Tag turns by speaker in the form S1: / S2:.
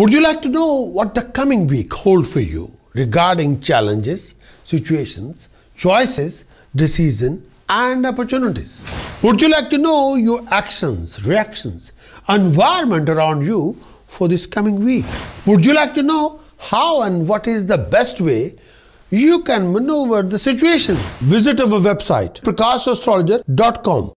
S1: Would you like to know what the coming week hold for you regarding challenges, situations, choices, decision and opportunities? Would you like to know your actions, reactions, environment around you for this coming week? Would you like to know how and what is the best way you can maneuver the situation? Visit our website prakashastrologer.com